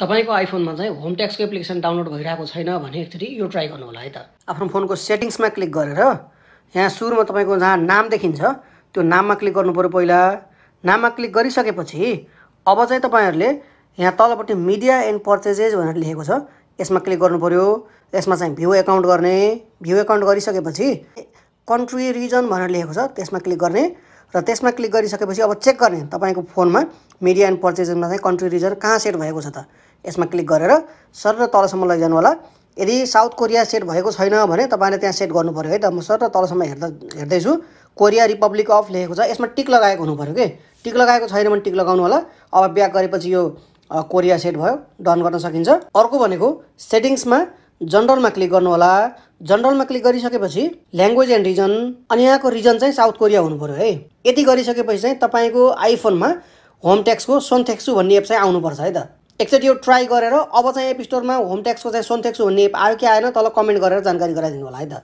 तपाईँको आइफोनमा चाहिँ home ट्याक्सको application download भइरहेको छैन भने एकचोटि यो ट्राई गर्नु होला है त आफ्नो फोनको सेटिङ्समा क्लिक गरेर यहाँ सुरुमा तपाईँको जहाँ नाम देखिन्छ त्यो नाममा क्लिक गर्नु पऱ्यो पहिला नाममा क्लिक गरिसकेपछि अब चाहिँ तपाईँहरूले यहाँ तलपट्टि मिडिया एन्ड पर्चेजेस भनेर लेखेको छ यसमा क्लिक गर्नु पऱ्यो यसमा चाहिँ भ्यू एकाउन्ट गर्ने भ्यू एकाउन्ट गरिसकेपछि कन्ट्री रिजन भनेर लेखेको छ त्यसमा क्लिक गर्ने र त्यसमा क्लिक गरिसकेपछि अब चेक गर्ने तपाईँको फोनमा मिडिया एन्ड पर्चेजिङमा चाहिँ कन्ट्री रिजन कहाँ सेट भएको छ त यसमा क्लिक गरेर सर र तलसम्म लैजानु होला यदि साउथ कोरिया सेट भएको छैन भने तपाईँले त्यहाँ सेट गर्नु पऱ्यो है त म सर र तलसम्म हेर्दा हेर्दैछु कोरिया रिपब्लिक अफ लेखेको छ यसमा टिक लगाएको हुनु पऱ्यो कि टिक लगाएको छैन भने टिक लगाउनु होला अब ब्याक गरेपछि यो कोरिया सेट भयो डन गर्न सकिन्छ अर्को भनेको सेटिङ्समा जनरलमा क्लिक गर्नु गर्नुहोला जनरलमा क्लिक गरिसकेपछि ल्याङ्ग्वेज एन्ड रिजन अनि यहाँको रिजन चाहिँ साउथ कोरिया हुनु पऱ्यो है यति गरिसकेपछि चाहिँ तपाईँको आइफोनमा होम ट्याक्सको सोन्थेक्सु भन्ने एप चाहिँ आउनुपर्छ है त एकचोटि यो ट्राई गरेर अब चाहिँ एप स्टोरमा होम ट्याक्सको चाहिँ सोनथेक्सु भन्ने एप आयो कि आएन तल कमेन्ट गरेर जानकारी गराइदिनु होला है त